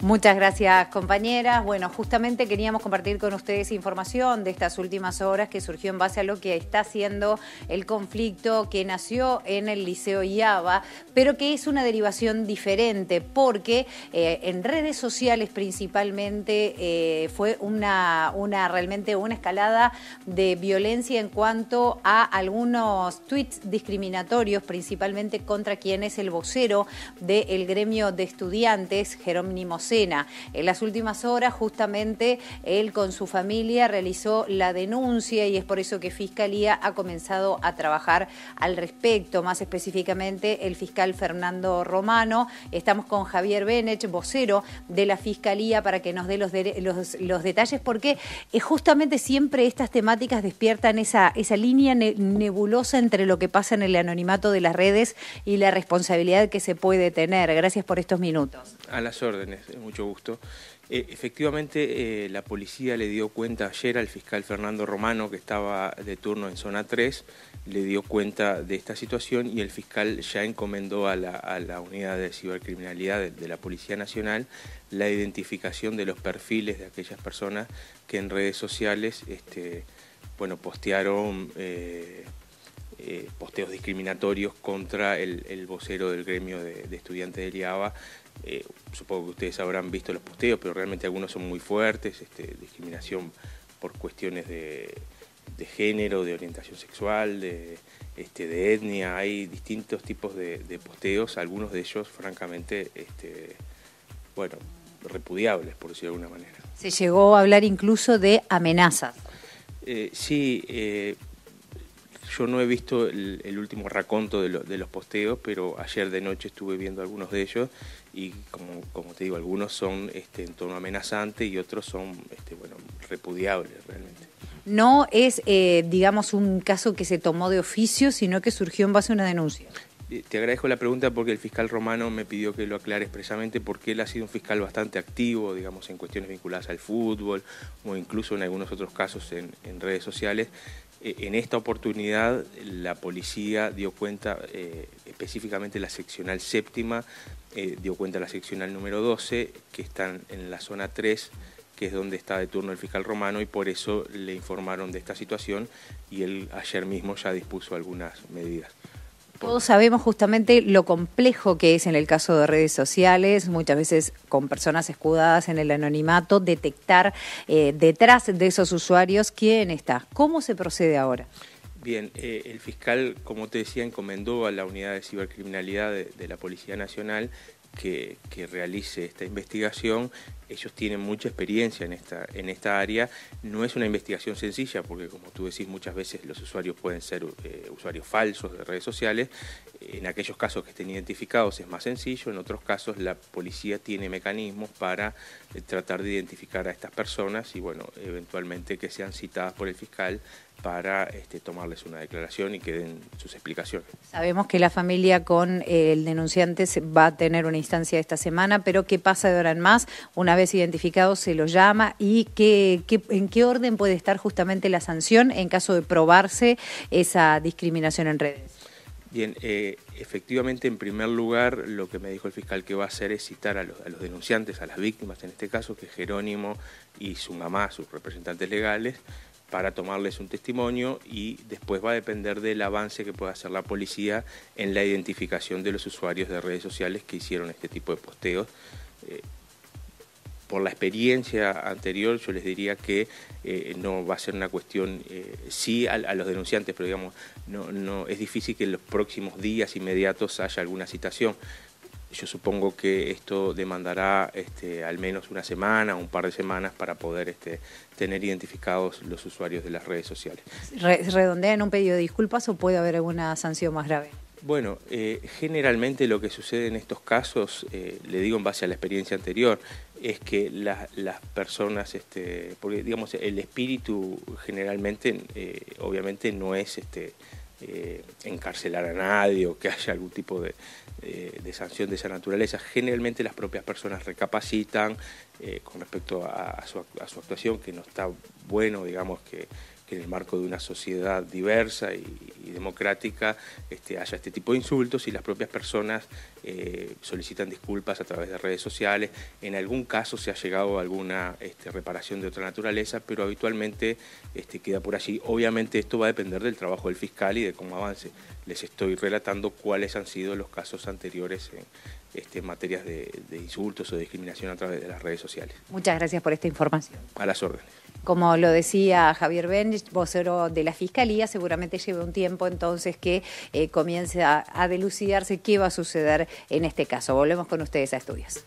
Muchas gracias compañeras. Bueno, justamente queríamos compartir con ustedes información de estas últimas horas que surgió en base a lo que está haciendo el conflicto que nació en el Liceo Iaba, pero que es una derivación diferente porque eh, en redes sociales principalmente eh, fue una, una realmente una escalada de violencia en cuanto a algunos tweets discriminatorios, principalmente contra quien es el vocero del gremio de estudiantes, Jerónimo en las últimas horas, justamente, él con su familia realizó la denuncia y es por eso que Fiscalía ha comenzado a trabajar al respecto, más específicamente el fiscal Fernando Romano. Estamos con Javier Benech, vocero de la Fiscalía, para que nos dé los, detalles, porque eh, justamente siempre estas temáticas despiertan esa, esa línea nebulosa entre lo que pasa en el anonimato de las redes y la responsabilidad que se puede tener. Gracias por estos minutos. A las órdenes mucho gusto. Eh, efectivamente, eh, la policía le dio cuenta ayer al fiscal Fernando Romano, que estaba de turno en zona 3, le dio cuenta de esta situación y el fiscal ya encomendó a la, unidad de cibercriminalidad de, la Policía Nacional la identificación de los perfiles de aquellas personas que en redes sociales este, bueno, postearon... Eh, eh, posteos discriminatorios contra el, el vocero del gremio de, estudiantes de Liaba eh, supongo que ustedes habrán visto los posteos, pero realmente algunos son muy fuertes, este, discriminación por cuestiones de, género, de orientación sexual, de, este, de etnia, hay distintos tipos de, posteos, algunos de ellos francamente, este, bueno, repudiables, por decirlo de alguna manera. Se llegó a hablar incluso de amenazas. Eh, sí, yo no he visto el, último raconto de, los posteos, pero ayer de noche estuve viendo algunos de ellos y como, como te digo, algunos son este, en tono amenazante y otros son este, bueno, repudiables realmente. No es, eh, digamos, un caso que se tomó de oficio, sino que surgió en base a una denuncia. Eh, te agradezco la pregunta porque el fiscal romano me pidió que lo aclare expresamente porque él ha sido un fiscal bastante activo, digamos, en cuestiones vinculadas al fútbol o incluso en algunos otros casos en, en redes sociales. Eh, en esta oportunidad la policía dio cuenta, eh, específicamente la seccional séptima, eh, dio cuenta la seccional número 12, que están en la zona 3, que es donde está de turno el fiscal romano, y por eso le informaron de esta situación y él ayer mismo ya dispuso algunas medidas. Todos sabemos justamente lo complejo que es en el caso de redes sociales, muchas veces con personas escudadas en el anonimato, detectar eh, detrás de esos usuarios quién está. ¿Cómo se procede ahora? Bien, eh, el fiscal, como te decía, encomendó a la unidad de cibercriminalidad de, la Policía Nacional que, realice esta investigación ellos tienen mucha experiencia en esta, en esta área. No es una investigación sencilla porque, como tú decís, muchas veces los usuarios pueden ser eh, usuarios falsos de redes sociales. En aquellos casos que estén identificados es más sencillo, en otros casos la policía tiene mecanismos para eh, tratar de identificar a estas personas y, bueno, eventualmente que sean citadas por el fiscal para este, tomarles una declaración y que den sus explicaciones. Sabemos que la familia con eh, el denunciante va a tener una instancia esta semana, pero ¿qué pasa de ahora en más? Una vez identificado se lo llama y qué, en qué orden puede estar justamente la sanción en caso de probarse esa discriminación en redes. Bien, eh, efectivamente, en primer lugar, lo que me dijo el fiscal que va a hacer es citar a los, denunciantes, a las víctimas en este caso, que es Jerónimo y su mamá, sus representantes legales, para tomarles un testimonio y después va a depender del avance que pueda hacer la policía en la identificación de los usuarios de redes sociales que hicieron este tipo de posteos. Eh, por la experiencia anterior, yo les diría que eh, no va a ser una cuestión, eh, sí a, los denunciantes, pero digamos, no, no, es difícil que en los próximos días inmediatos haya alguna citación. Yo supongo que esto demandará este, al menos una semana, o un par de semanas para poder este, tener identificados los usuarios de las redes sociales. ¿Redondean un pedido de disculpas o puede haber alguna sanción más grave? Bueno, eh, generalmente lo que sucede en estos casos, eh, le digo en base a la experiencia anterior, es que las personas, este, porque digamos, el espíritu generalmente, eh, obviamente no es este, encarcelar a nadie o que haya algún tipo de, sanción de esa naturaleza. Generalmente las propias personas recapacitan con respecto a su actuación, que no está bueno, digamos, que que en el marco de una sociedad diversa y, democrática este, haya este tipo de insultos y las propias personas eh, solicitan disculpas a través de redes sociales. En algún caso se ha llegado a alguna este, reparación de otra naturaleza, pero habitualmente este, queda por allí. Obviamente esto va a depender del trabajo del fiscal y de cómo avance. Les estoy relatando cuáles han sido los casos anteriores en, este, materias de, de insultos o de discriminación a través de las redes sociales. Muchas gracias por esta información. A las órdenes. Como lo decía Javier Bench, vocero de la Fiscalía, seguramente lleve un tiempo entonces que eh, comience a, a delucidarse qué va a suceder en este caso. Volvemos con ustedes a estudios.